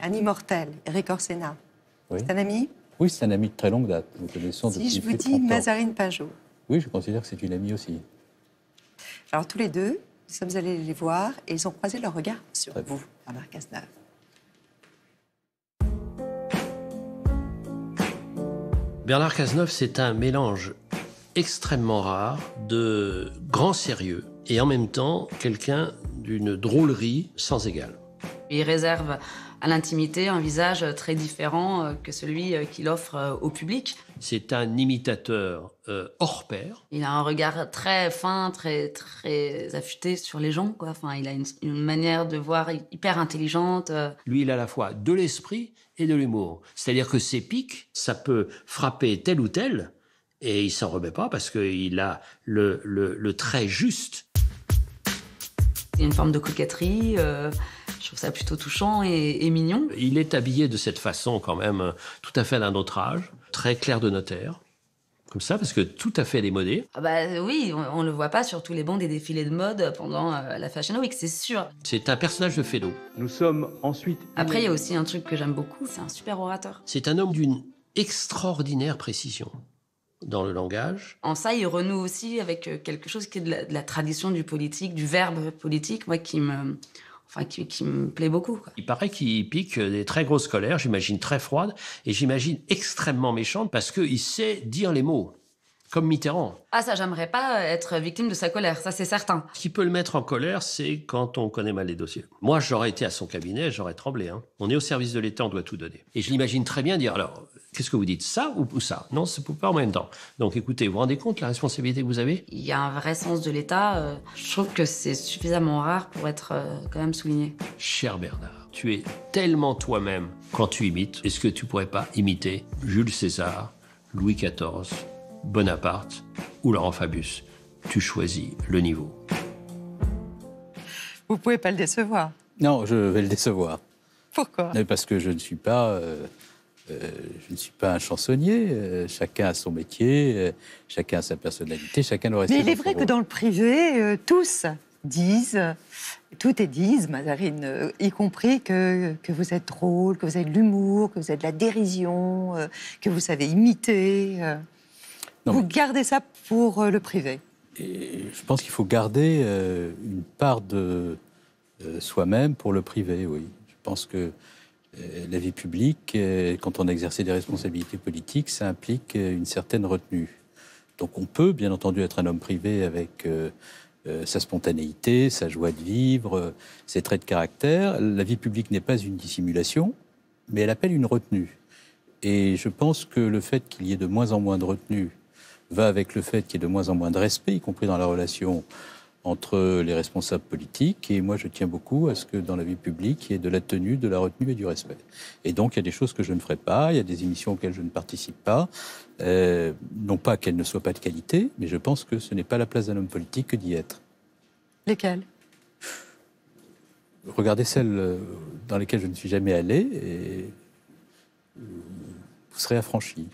un immortel, Eric Orsena. C'est un ami Oui, c'est un ami de très longue date. connaissons si je vous dis Mazarine Pajot. Oui, je considère que c'est une amie aussi. Alors, tous les deux, nous sommes allés les voir et ils ont croisé leur regard sur vous, Bernard Cazeneuve. Bernard Cazeneuve, c'est un mélange extrêmement rare de grand sérieux et en même temps quelqu'un d'une drôlerie sans égale. Il réserve à l'intimité un visage euh, très différent euh, que celui euh, qu'il offre au public. C'est un imitateur hors pair. Il a un regard très fin, très, très affûté sur les gens. Quoi. Enfin, il a une, manière de voir hyper intelligente. Lui, il a à la fois de l'esprit et de l'humour. C'est-à-dire que ses pics, ça peut frapper tel ou tel, et il s'en remet pas parce qu'il a le, le, trait juste. Il a une forme de coquetterie je trouve ça plutôt touchant et, mignon. Il est habillé de cette façon quand même, tout à fait d'un autre âge, très clair de notaire. Comme ça, parce que tout à fait démodé. Ah bah oui, on, ne le voit pas sur tous les bancs des défilés de mode pendant euh, la Fashion Week, c'est sûr. C'est un personnage de Fédo. Nous sommes ensuite. Après, il y a aussi un truc que j'aime beaucoup, c'est un super orateur. C'est un homme d'une extraordinaire précision dans le langage. En ça, il renoue aussi avec euh, quelque chose qui est de la tradition du politique, du verbe politique, moi qui me qui, me plaît beaucoup. Il paraît qu'il pique des très grosses colères, j'imagine très froides, et j'imagine extrêmement méchantes parce qu'il sait dire les mots comme Mitterrand. Ah ça, j'aimerais pas être victime de sa colère, ça c'est certain. Ce qui peut le mettre en colère, c'est quand on connaît mal les dossiers. Moi, j'aurais été à son cabinet, j'aurais tremblé. Hein. On est au service de l'État, on doit tout donner. Et je l'imagine très bien dire, alors, qu'est-ce que vous dites, ça ou, ça Non, c'est ne pas en même temps. Donc écoutez, vous vous rendez compte la responsabilité que vous avez Il y a un vrai sens de l'État. Euh, je trouve que c'est suffisamment rare pour être euh, quand même souligné. Cher Bernard, tu es tellement toi-même quand tu imites. Est-ce que tu pourrais pas imiter Jules César, Louis XIV, Bonaparte ou Laurent Fabius. Tu choisis le niveau. Vous pouvez pas le décevoir. Non, je vais le décevoir. Pourquoi Parce que je ne suis pas, euh, euh, je ne suis pas un chansonnier. Euh, chacun a son métier, chacun a sa personnalité, chacun doit Mais il est vrai que dans le privé, tous disent, tout est disent, Mazarine, y compris que, que, vous êtes drôle, que vous avez de l'humour, que vous êtes de la dérision, que vous savez imiter. Vous gardez ça pour euh, le privé et Je pense qu'il faut garder euh, une part de euh, soi-même pour le privé, oui. Je pense que la vie publique, quand on a exercé des responsabilités politiques, ça implique une certaine retenue. Donc on peut, bien entendu, être un homme privé avec sa spontanéité, sa joie de vivre, ses traits de caractère. La vie publique n'est pas une dissimulation, mais elle appelle une retenue. Et je pense que le fait qu'il y ait de moins en moins de retenue va avec le fait qu'il y ait de moins en moins de respect, y compris dans la relation entre les responsables politiques. Et moi, je tiens beaucoup à ce que dans la vie publique, il y ait de la tenue, de la retenue et du respect. Et donc, il y a des choses que je ne ferai pas, il y a des émissions auxquelles je ne participe pas. Euh, non pas qu'elles ne soient pas de qualité, mais je pense que ce n'est pas la place d'un homme politique que d'y être. Lesquelles Regardez celles euh, dans lesquelles je ne suis jamais allé et vous serez affranchi.